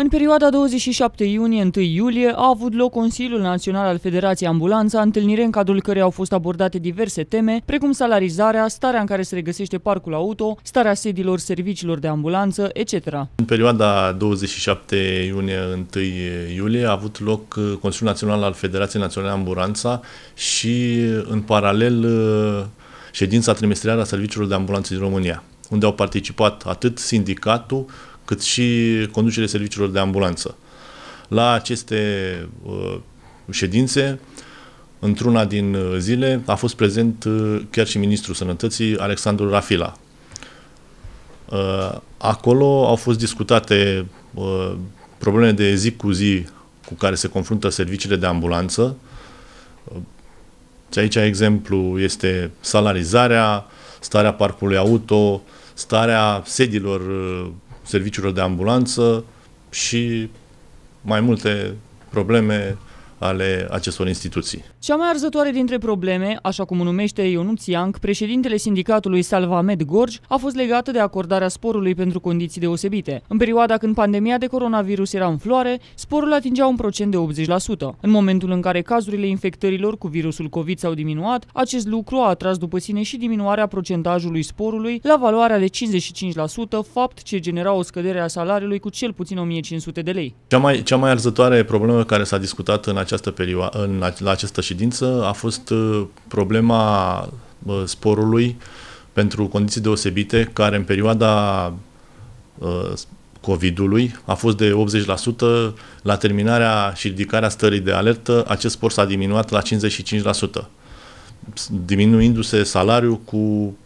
În perioada 27 iunie-1 iulie a avut loc Consiliul Național al Federației Ambulanța, întâlnire în cadrul căreia au fost abordate diverse teme, precum salarizarea, starea în care se regăsește parcul auto, starea sediilor serviciilor de ambulanță, etc. În perioada 27 iunie-1 iulie a avut loc uh, Consiliul Național al Federației Naționale Ambulanța și uh, în paralel uh, ședința trimestrială a serviciilor de ambulanță din România unde au participat atât sindicatul, cât și conducerea serviciilor de ambulanță. La aceste uh, ședințe, într-una din uh, zile, a fost prezent uh, chiar și Ministrul Sănătății, Alexandru Rafila. Uh, acolo au fost discutate uh, probleme de zi cu zi cu care se confruntă serviciile de ambulanță. Uh, aici exemplu este salarizarea, starea parcului auto, starea sediilor uh, serviciilor de ambulanță și mai multe probleme ale acestor instituții. Cea mai arzătoare dintre probleme, așa cum o numește Ionuț Ianc, președintele sindicatului Salvamed Gorj, a fost legată de acordarea sporului pentru condiții deosebite. În perioada când pandemia de coronavirus era în floare, sporul atingea un procent de 80%. În momentul în care cazurile infectărilor cu virusul COVID s-au diminuat, acest lucru a atras după sine și diminuarea procentajului sporului la valoarea de 55%, fapt ce genera o scădere a salariului cu cel puțin 1500 de lei. Cea mai, cea mai arzătoare problemă care s-a discutat în această perioadă, în, la această ședință a fost uh, problema uh, sporului pentru condiții deosebite, care în perioada uh, COVID-ului a fost de 80%, la terminarea și ridicarea stării de alertă, acest spor s-a diminuat la 55%, diminuindu-se salariul cu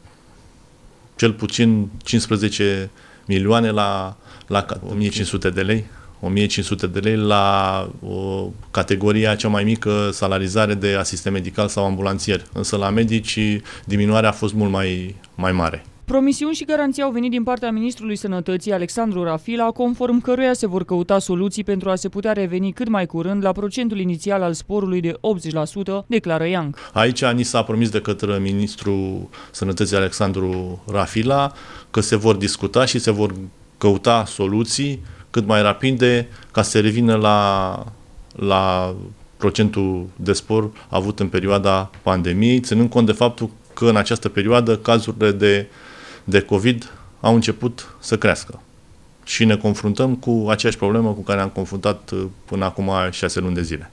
cel puțin 15 milioane la, la 1500 de lei 1500 de lei la o, categoria cea mai mică salarizare de asistent medical sau ambulanțier. Însă la medici diminuarea a fost mult mai, mai mare. Promisiuni și garanții au venit din partea Ministrului Sănătății Alexandru Rafila, conform căruia se vor căuta soluții pentru a se putea reveni cât mai curând la procentul inițial al sporului de 80%, declară Iang. Aici ni s-a promis de către Ministrul Sănătății Alexandru Rafila că se vor discuta și se vor căuta soluții cât mai rapide ca să revină la, la procentul de spor avut în perioada pandemiei, ținând cont de faptul că în această perioadă cazurile de, de COVID au început să crească. Și ne confruntăm cu aceeași problemă cu care am confruntat uh, până acum șase luni de zile.